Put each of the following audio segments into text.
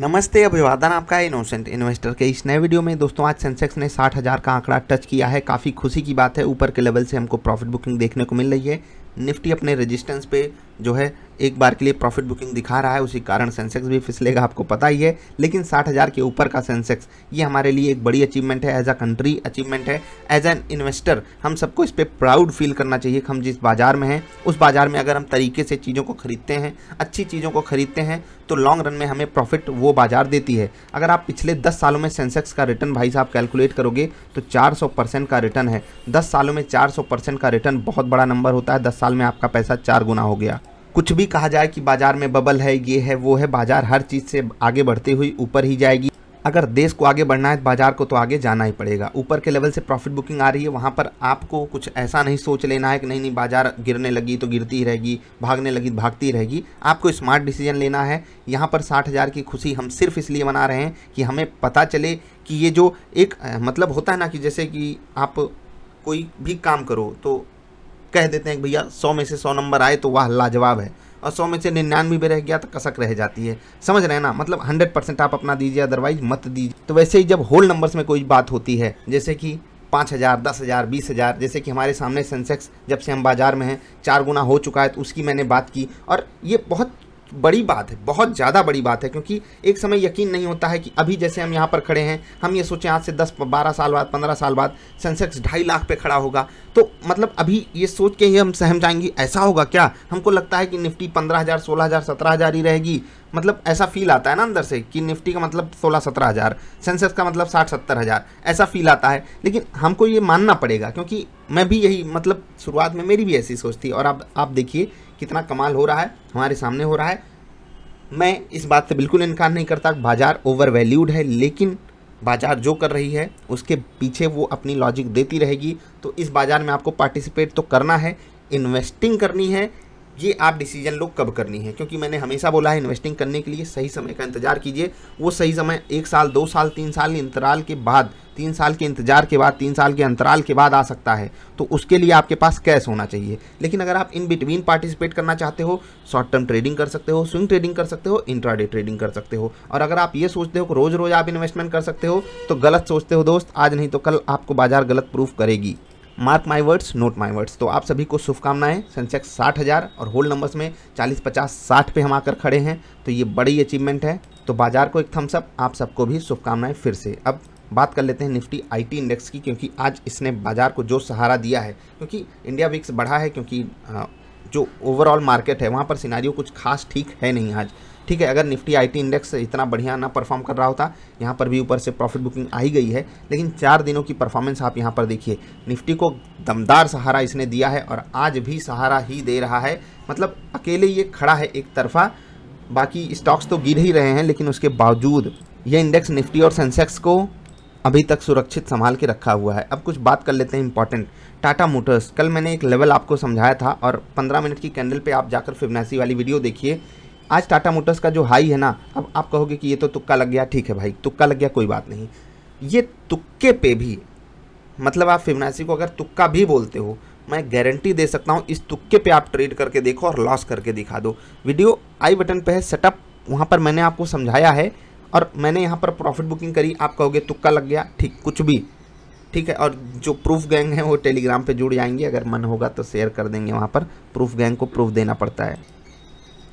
नमस्ते अभिवादन आपका इनोसेंट इन्वेस्टर के इस नए वीडियो में दोस्तों आज सेंसेक्स ने साठ हज़ार का आंकड़ा टच किया है काफ़ी खुशी की बात है ऊपर के लेवल से हमको प्रॉफिट बुकिंग देखने को मिल रही है निफ्टी अपने रेजिस्टेंस पे जो है एक बार के लिए प्रॉफिट बुकिंग दिखा रहा है उसी कारण सेंसेक्स भी फिसलेगा आपको पता ही है लेकिन साठ हज़ार के ऊपर का सेंसेक्स ये हमारे लिए एक बड़ी अचीवमेंट है एज अ कंट्री अचीवमेंट है एज एन इन्वेस्टर हम सबको इस पर प्राउड फील करना चाहिए कि हम जिस बाज़ार में हैं उस बाज़ार में अगर हम तरीके से चीज़ों को खरीदते हैं अच्छी चीज़ों को खरीदते हैं तो लॉन्ग रन में हमें प्रॉफिट वो बाज़ार देती है अगर आप पिछले दस सालों में सेंसेक्स का रिटर्न भाई साहब कैलकुलेट करोगे तो चार परसेंट का रिटर्न है दस सालों में चार परसेंट का रिटर्न बहुत बड़ा नंबर होता है दस साल में आपका पैसा चार गुना हो गया कुछ भी कहा जाए कि बाजार में बबल है ये है वो है बाजार हर चीज़ से आगे बढ़ते हुए ऊपर ही जाएगी अगर देश को आगे बढ़ना है बाजार को तो आगे जाना ही पड़ेगा ऊपर के लेवल से प्रॉफिट बुकिंग आ रही है वहाँ पर आपको कुछ ऐसा नहीं सोच लेना है कि नहीं नहीं बाजार गिरने लगी तो गिरती रहेगी भागने लगी तो भागती रहेगी आपको स्मार्ट डिसीजन लेना है यहाँ पर साठ हज़ार की खुशी हम सिर्फ इसलिए मना रहे हैं कि हमें पता चले कि ये जो एक मतलब होता है ना कि जैसे कि आप कोई भी काम करो तो कह देते हैं भैया सौ में से सौ नंबर आए तो वह लाजवाब है और सौ में से निन्यानवे रह गया तो कसक रह जाती है समझ रहे हैं ना मतलब हंड्रेड परसेंट आप अपना दीजिए अदरवाइज मत दीजिए तो वैसे ही जब होल नंबर्स में कोई बात होती है जैसे कि पाँच हज़ार दस हज़ार बीस हज़ार जैसे कि हमारे सामने सेंसेक्स जब से हम बाज़ार में हैं चार गुना हो चुका है तो उसकी मैंने बात की और ये बहुत बड़ी बात है बहुत ज़्यादा बड़ी बात है क्योंकि एक समय यकीन नहीं होता है कि अभी जैसे हम यहाँ पर खड़े हैं हम ये सोचें आज से 10 12 साल बाद 15 साल बाद सेंसेक्स ढाई लाख पे खड़ा होगा तो मतलब अभी ये सोच के ही हम सहम जाएंगे ऐसा होगा क्या हमको लगता है कि निफ्टी पंद्रह हज़ार सोलह हज़ार सत्रह हज़ार ही रहेगी मतलब ऐसा फील आता है ना अंदर से कि निफ्टी का मतलब सोलह सत्रह हज़ार सेंसेक्स का मतलब साठ सत्तर हज़ार ऐसा फील आता है लेकिन हमको ये मानना पड़ेगा क्योंकि मैं भी यही मतलब शुरुआत में मेरी भी ऐसी सोच थी और आप आप देखिए कितना कमाल हो रहा है हमारे सामने हो रहा है मैं इस बात से बिल्कुल इनकार नहीं करता बाज़ार ओवर वैल्यूड है लेकिन बाज़ार जो कर रही है उसके पीछे वो अपनी लॉजिक देती रहेगी तो इस बाज़ार में आपको पार्टिसिपेट तो करना है इन्वेस्टिंग करनी है ये आप डिसीजन लोग कब करनी है क्योंकि मैंने हमेशा बोला है इन्वेस्टिंग करने के लिए सही समय का इंतजार कीजिए वो सही समय एक साल दो साल तीन साल अंतराल के बाद तीन साल के इंतजार के बाद तीन साल के अंतराल के बाद आ सकता है तो उसके लिए आपके पास कैश होना चाहिए लेकिन अगर आप इन बिटवीन पार्टिसिपेट करना चाहते हो शॉर्ट टर्म ट्रेडिंग कर सकते हो स्विंग ट्रेडिंग कर सकते हो इंट्रा ट्रेडिंग कर सकते हो और अगर आप ये सोचते हो कि रोज़ रोज़ आप इन्वेस्टमेंट कर सकते हो तो गलत सोचते हो दोस्त आज नहीं तो कल आपको बाजार गलत प्रूफ करेगी mark my words note my words तो आप सभी को शुभकामनाएं सेंसेक्स साठ हज़ार और होल्ड नंबर्स में चालीस पचास साठ पे हम आकर खड़े हैं तो ये बड़ी अचीवमेंट है तो बाजार को एक थम्सअप आप सबको भी शुभकामनाएं फिर से अब बात कर लेते हैं निफ्टी आईटी इंडेक्स की क्योंकि आज इसने बाजार को जो सहारा दिया है क्योंकि इंडिया विक्स बढ़ा है क्योंकि जो ओवरऑल मार्केट है वहाँ पर सिनारियों कुछ खास ठीक है नहीं आज ठीक है अगर निफ्टी आईटी इंडेक्स इतना बढ़िया ना परफॉर्म कर रहा होता यहाँ पर भी ऊपर से प्रॉफिट बुकिंग आई गई है लेकिन चार दिनों की परफॉर्मेंस आप यहाँ पर देखिए निफ्टी को दमदार सहारा इसने दिया है और आज भी सहारा ही दे रहा है मतलब अकेले ये खड़ा है एक तरफा बाकी स्टॉक्स तो गिर ही रहे हैं लेकिन उसके बावजूद ये इंडेक्स निफ्टी और सेंसेक्स को अभी तक सुरक्षित संभाल के रखा हुआ है अब कुछ बात कर लेते हैं इंपॉर्टेंट टाटा मोटर्स कल मैंने एक लेवल आपको समझाया था और 15 मिनट की कैंडल पे आप जाकर फिबनासी वाली वीडियो देखिए आज टाटा मोटर्स का जो हाई है ना अब आप कहोगे कि ये तो तुक्का लग गया ठीक है भाई तुक्का लग गया कोई बात नहीं ये तुक्के पे भी मतलब आप फिबनासी को अगर तुक्का भी बोलते हो मैं गारंटी दे सकता हूँ इस तुक्के पे आप ट्रेड करके देखो और लॉस करके दिखा दो वीडियो आई बटन पे है सेटअप वहाँ पर मैंने आपको समझाया है और मैंने यहाँ पर प्रॉफिट बुकिंग करी आप कहोगे तुक्का लग गया ठीक कुछ भी ठीक है और जो प्रूफ गैंग है वो टेलीग्राम पे जुड़ जाएंगे अगर मन होगा तो शेयर कर देंगे वहाँ पर प्रूफ गैंग को प्रूफ देना पड़ता है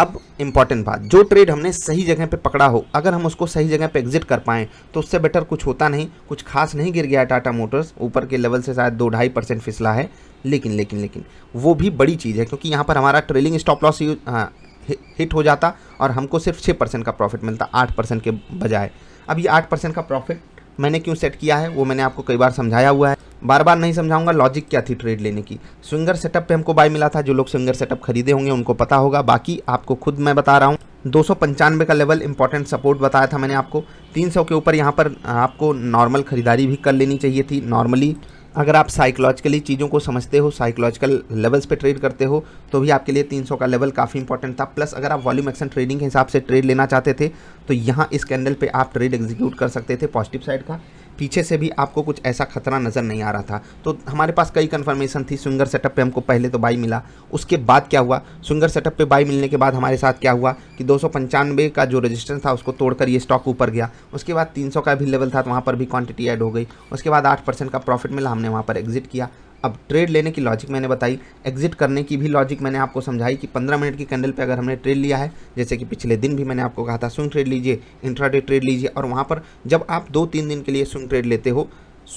अब इम्पॉर्टेंट बात जो ट्रेड हमने सही जगह पे पकड़ा हो अगर हम उसको सही जगह पे एग्जिट कर पाएँ तो उससे बेटर कुछ होता नहीं कुछ खास नहीं गिर गया टाटा मोटर्स ऊपर के लेवल से शायद दो ढाई परसेंट फिसला है लेकिन लेकिन लेकिन वो भी बड़ी चीज़ है क्योंकि यहाँ पर हमारा ट्रेलिंग स्टॉप लॉस हाँ हिट हो जाता और हमको सिर्फ छः परसेंट का प्रॉफिट मिलता आठ परसेंट के बजाय अब ये आठ परसेंट का प्रॉफिट मैंने क्यों सेट किया है वो मैंने आपको कई बार समझाया हुआ है बार बार नहीं समझाऊंगा लॉजिक क्या थी ट्रेड लेने की स्विंगर सेटअप पे हमको बाय मिला था जो लोग स्विंगर सेटअप खरीदे होंगे उनको पता होगा बाकी आपको खुद मैं बता रहा हूँ दो का लेवल इंपॉर्टेंट सपोर्ट बताया था मैंने आपको 300 के ऊपर यहाँ पर आपको नॉर्मल ख़रीदारी भी कर लेनी चाहिए थी नॉर्मली अगर आप साइकोलॉजिकली चीज़ों को समझते हो साइकोलॉजिकल लेवल्स पे ट्रेड करते हो तो भी आपके लिए 300 का लेवल काफ़ी इंपॉर्टेंट था प्लस अगर आप वॉल्यूम एक्शन ट्रेडिंग के हिसाब से ट्रेड लेना चाहते थे तो यहाँ इस कैंडल पे आप ट्रेड एग्जीक्यूट कर सकते थे पॉजिटिव साइड का पीछे से भी आपको कुछ ऐसा खतरा नज़र नहीं आ रहा था तो हमारे पास कई कन्फर्मेशन थी सुंगर सेटअप पे हमको पहले तो बाई मिला उसके बाद क्या हुआ सुंगर सेटअप पे बाई मिलने के बाद हमारे साथ क्या हुआ कि दो का जो रजिस्टेंस था उसको तोड़कर ये स्टॉक ऊपर गया उसके बाद तीन का भी लेवल था तो वहाँ पर भी क्वान्टिटी एड हो गई उसके बाद आठ का प्रॉफिट मिला हमने वहाँ पर एग्जिट किया अब ट्रेड लेने की लॉजिक मैंने बताई एग्जिट करने की भी लॉजिक मैंने आपको समझाई कि 15 मिनट की कैंडल पे अगर हमने ट्रेड लिया है जैसे कि पिछले दिन भी मैंने आपको कहा था स्विंग ट्रेड लीजिए इंट्राडे ट्रेड लीजिए और वहाँ पर जब आप दो तीन दिन के लिए स्विंग ट्रेड लेते हो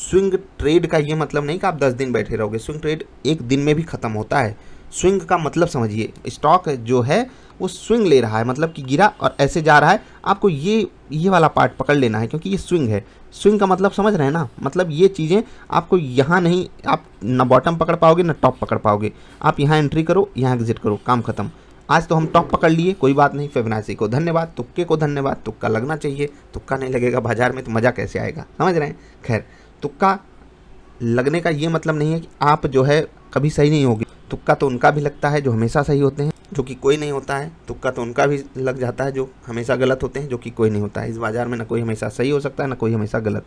स्विंग ट्रेड का ये मतलब नहीं कि आप दस दिन बैठे रहोगे स्विंग ट्रेड एक दिन में भी ख़त्म होता है स्विंग का मतलब समझिए स्टॉक जो है वो स्विंग ले रहा है मतलब कि गिरा और ऐसे जा रहा है आपको ये ये वाला पार्ट पकड़ लेना है क्योंकि ये स्विंग है स्विंग का मतलब समझ रहे हैं ना मतलब ये चीज़ें आपको यहाँ नहीं आप ना बॉटम पकड़ पाओगे ना टॉप पकड़ पाओगे आप यहाँ एंट्री करो यहाँ एग्जिट करो काम खत्म आज तो हम टॉप पकड़ लिए कोई बात नहीं फेबनासी को धन्यवाद तुक्के को धन्यवाद तुक्का लगना चाहिए तुक्का नहीं लगेगा बाजार में तो मज़ा कैसे आएगा समझ रहे हैं खैर तुक्का लगने का ये मतलब नहीं है कि आप जो है कभी सही नहीं होगी तुक्का तो उनका भी लगता है जो हमेशा सही होते हैं जो कि कोई नहीं होता है तुक्का तो उनका भी लग जाता है जो हमेशा गलत होते हैं जो कि कोई नहीं होता है इस बाज़ार में ना कोई हमेशा सही हो सकता है ना कोई हमेशा गलत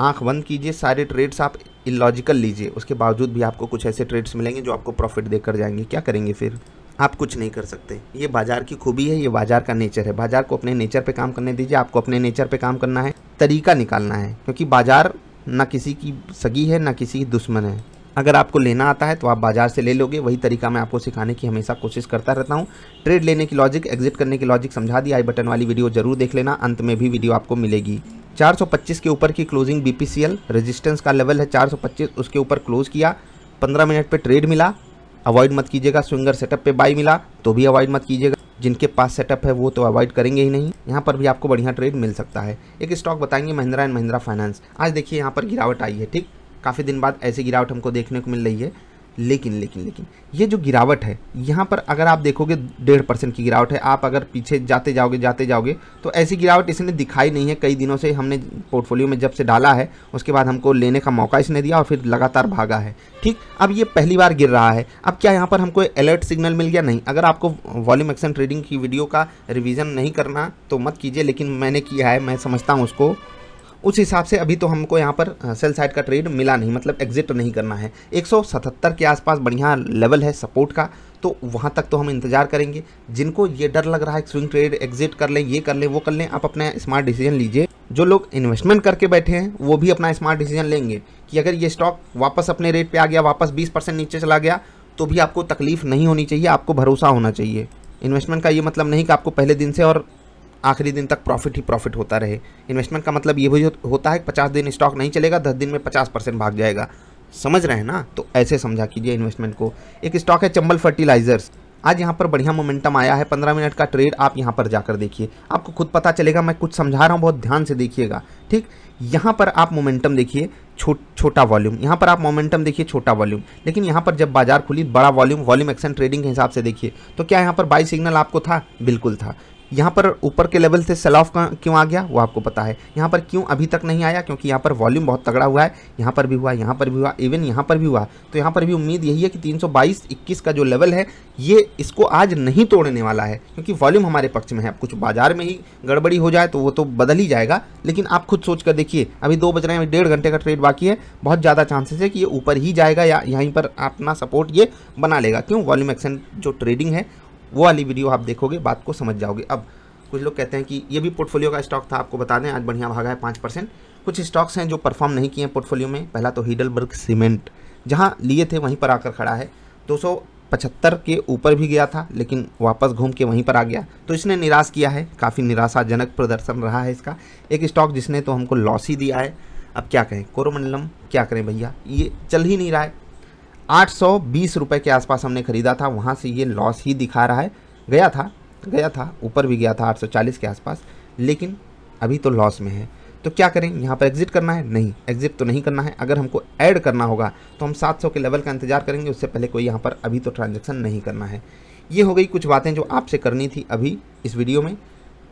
आंख बंद कीजिए सारे ट्रेड्स आप इलॉजिकल लीजिए उसके बावजूद भी आपको कुछ ऐसे ट्रेड्स मिलेंगे जो आपको प्रॉफिट देकर जाएंगे क्या करेंगे फिर आप कुछ नहीं कर सकते ये बाजार की खूबी है ये बाजार का नेचर है बाजार को अपने नेचर पर काम करने दीजिए आपको अपने नेचर पर काम करना है तरीका निकालना है क्योंकि बाजार ना किसी की सगी है ना किसी की दुश्मन है अगर आपको लेना आता है तो आप बाजार से ले लोगे वही तरीका मैं आपको सिखाने की हमेशा कोशिश करता रहता हूँ ट्रेड लेने की लॉजिक एग्जिट करने की लॉजिक समझा दी आई बटन वाली वीडियो जरूर देख लेना अंत में भी वीडियो आपको मिलेगी 425 के ऊपर की क्लोजिंग बीपीसीएल रेजिस्टेंस का लेवल है 425 उसके ऊपर क्लोज किया 15 मिनट पे ट्रेड मिला अवॉइड मत कीजिएगा स्विंगर सेटअप पे बाई मिला तो भी अवॉइड मत कीजिएगा जिनके पास सेटअप है वो तो अवॉइड करेंगे ही नहीं यहाँ पर भी आपको बढ़िया ट्रेड मिल सकता है एक स्टॉक बताएंगे महिंद्रा एंड महिंद्रा फाइनेंस आज देखिए यहाँ पर गिरावट आई है ठीक काफ़ी दिन बाद ऐसी गिरावट हमको देखने को मिल रही है लेकिन लेकिन लेकिन ये जो गिरावट है यहाँ पर अगर आप देखोगे डेढ़ परसेंट की गिरावट है आप अगर पीछे जाते जाओगे जाते जाओगे तो ऐसी गिरावट इसने दिखाई नहीं है कई दिनों से हमने पोर्टफोलियो में जब से डाला है उसके बाद हमको लेने का मौका इसने दिया और फिर लगातार भागा है ठीक अब ये पहली बार गिर रहा है अब क्या यहाँ पर हमको अलर्ट सिग्नल मिल गया नहीं अगर आपको वॉल्यूम एक्शन ट्रेडिंग की वीडियो का रिविज़न नहीं करना तो मत कीजिए लेकिन मैंने किया है मैं समझता हूँ उसको उस हिसाब से अभी तो हमको यहाँ पर सेल साइड का ट्रेड मिला नहीं मतलब एग्जिट तो नहीं करना है 177 के आसपास बढ़िया लेवल है सपोर्ट का तो वहाँ तक तो हम इंतजार करेंगे जिनको ये डर लग रहा है स्विंग ट्रेड एग्जिट कर लें ये कर लें वो कर लें आप अपना स्मार्ट डिसीजन लीजिए जो लोग इन्वेस्टमेंट करके बैठे हैं वो भी अपना स्मार्ट डिसीजन लेंगे कि अगर ये स्टॉक वापस अपने रेट पे आ गया वापस 20 परसेंट नीचे चला गया तो भी आपको तकलीफ नहीं होनी चाहिए आपको भरोसा होना चाहिए इन्वेस्टमेंट का ये मतलब नहीं कि आपको पहले दिन से और आखिरी दिन तक प्रॉफिट ही प्रॉफिट होता रहे इन्वेस्टमेंट का मतलब ये भी होता है कि पचास दिन स्टॉक नहीं चलेगा दस दिन में पचास परसेंट भाग जाएगा समझ रहे हैं ना तो ऐसे समझा कीजिए इन्वेस्टमेंट को एक स्टॉक है चंबल फर्टिलाइजर्स आज यहाँ पर बढ़िया मोमेंटम आया है पंद्रह मिनट का ट्रेड आप यहाँ पर जाकर देखिए आपको खुद पता चलेगा मैं कुछ समझा रहा हूँ बहुत ध्यान से देखिएगा ठीक यहाँ पर आप मोमेंटम देखिए छो, छोटा वॉल्यूम यहाँ पर आप मोमेंटम देखिए छोटा वॉल्यूम लेकिन यहाँ पर जब बाजार खुली बड़ा वॉल्यूम वॉल्यूम एक्शन ट्रेडिंग के हिसाब से देखिए तो क्या यहाँ पर बाई सिग्नल आपको था बिल्कुल था यहाँ पर ऊपर के लेवल से सेल ऑफ क्यों आ गया वो आपको पता है यहाँ पर क्यों अभी तक नहीं आया क्योंकि यहाँ पर वॉल्यूम बहुत तगड़ा हुआ है यहाँ पर भी हुआ यहाँ पर भी हुआ इवन यहाँ पर भी हुआ तो यहाँ पर भी उम्मीद यही है कि 322 21 का जो लेवल है ये इसको आज नहीं तोड़ने वाला है क्योंकि वॉल्यूम हमारे पक्ष में है अब कुछ बाजार में ही गड़बड़ी हो जाए तो वो तो बदल ही जाएगा लेकिन आप खुद सोच कर देखिए अभी दो बज रहे हैं डेढ़ घंटे का ट्रेड बाकी है बहुत ज़्यादा चांसेस है कि ये ऊपर ही जाएगा या यहीं पर अपना सपोर्ट ये बना लेगा क्यों वॉल्यूम एक्शन जो ट्रेडिंग है वो वाली वीडियो आप देखोगे बात को समझ जाओगे अब कुछ लोग कहते हैं कि ये भी पोर्टफोलियो का स्टॉक था आपको बता दें आज बढ़िया भागा है पाँच परसेंट कुछ स्टॉक्स हैं जो परफॉर्म नहीं किए हैं पोर्टफोलियो में पहला तो हीडलबर्ग सीमेंट जहाँ लिए थे वहीं पर आकर खड़ा है दो पचहत्तर के ऊपर भी गया था लेकिन वापस घूम के वहीं पर आ गया तो इसने निराश किया है काफ़ी निराशाजनक प्रदर्शन रहा है इसका एक स्टॉक जिसने तो हमको लॉस ही दिया है अब क्या कहें कोरोमंडलम क्या करें भैया ये चल ही नहीं रहा है आठ सौ बीस रुपये के आसपास हमने ख़रीदा था वहाँ से ये लॉस ही दिखा रहा है गया था गया था ऊपर भी गया था आठ सौ चालीस के आसपास लेकिन अभी तो लॉस में है तो क्या करें यहाँ पर एग्जिट करना है नहीं एग्जिट तो नहीं करना है अगर हमको ऐड करना होगा तो हम 700 के लेवल का इंतजार करेंगे उससे पहले कोई यहाँ पर अभी तो ट्रांजेक्शन नहीं करना है ये हो गई कुछ बातें जो आपसे करनी थी अभी इस वीडियो में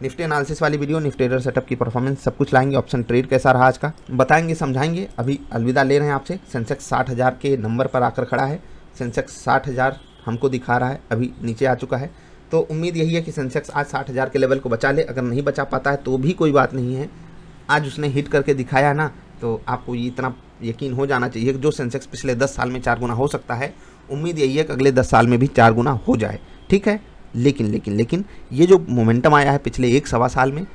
निफ्टी एनालिसिस वाली वीडियो निफ्टी ट्रेडर सेटअप की परफॉर्मेंस सब कुछ लाएंगे ऑप्शन ट्रेड कैसा रहा आज का बताएंगे समझाएंगे अभी अलविदा ले रहे हैं आपसे सेंसेक्स साठ हज़ार के नंबर पर आकर खड़ा है सेंसेक्स साठ हज़ार हमको दिखा रहा है अभी नीचे आ चुका है तो उम्मीद यही है कि सेंसेक्स आज साठ हज़ार के लेवल को बचा ले अगर नहीं बचा पाता है तो भी कोई बात नहीं है आज उसने हिट करके दिखाया ना तो आपको ये इतना यकीन हो जाना चाहिए जो सेंसेक्स पिछले दस साल में चार गुना हो सकता है उम्मीद यही है कि अगले दस साल में भी चार गुना हो जाए ठीक है लेकिन लेकिन लेकिन ये जो मोमेंटम आया है पिछले एक सवा साल में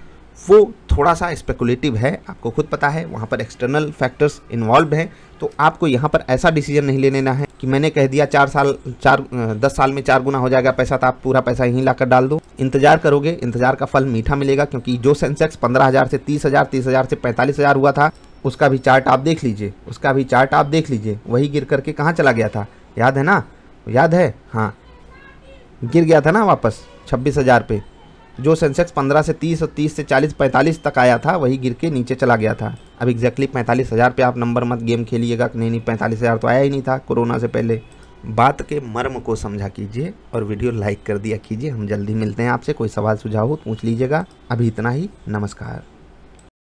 वो थोड़ा सा स्पेकुलेटिव है आपको खुद पता है वहाँ पर एक्सटर्नल फैक्टर्स इन्वॉल्व हैं तो आपको यहाँ पर ऐसा डिसीजन नहीं ले लेना है कि मैंने कह दिया चार साल चार दस साल में चार गुना हो जाएगा पैसा तो आप पूरा पैसा यहीं ला कर डाल दो इंतजार करोगे इंतजार का फल मीठा मिलेगा क्योंकि जो सेंसेक्स पंद्रह हज़ार से तीस हज़ार तीस हज़ार से पैंतालीस हज़ार हुआ था उसका भी चार्ट आप देख लीजिए उसका भी चार्ट आप देख लीजिए वही गिर करके कहाँ चला गया था याद है ना याद है हाँ गिर गया था ना वापस छब्बीस हज़ार पे जो सेंसेक्स पंद्रह से तीस और तीस से चालीस पैंतालीस तक आया था वही गिर के नीचे चला गया था अब एग्जैक्टली पैंतालीस हज़ार पे आप नंबर मत गेम खेलिएगा नहीं नहीं पैंतालीस हज़ार तो आया ही नहीं था कोरोना से पहले बात के मर्म को समझा कीजिए और वीडियो लाइक कर दिया कीजिए हम जल्दी मिलते हैं आपसे कोई सवाल सुझाव हो तो पूछ लीजिएगा अभी इतना ही नमस्कार